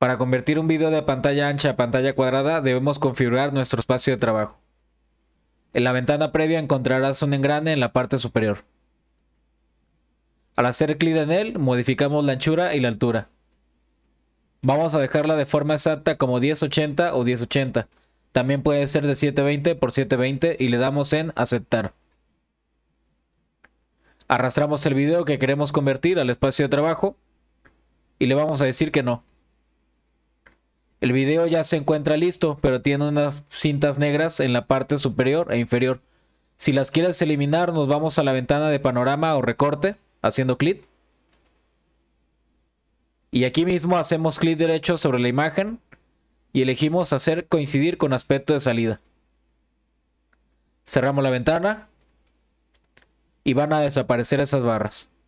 Para convertir un video de pantalla ancha a pantalla cuadrada debemos configurar nuestro espacio de trabajo. En la ventana previa encontrarás un engrane en la parte superior. Al hacer clic en él, modificamos la anchura y la altura. Vamos a dejarla de forma exacta como 1080 o 1080. También puede ser de 720 x 720 y le damos en aceptar. Arrastramos el video que queremos convertir al espacio de trabajo y le vamos a decir que no. El video ya se encuentra listo, pero tiene unas cintas negras en la parte superior e inferior. Si las quieres eliminar, nos vamos a la ventana de panorama o recorte, haciendo clic. Y aquí mismo hacemos clic derecho sobre la imagen y elegimos hacer coincidir con aspecto de salida. Cerramos la ventana y van a desaparecer esas barras.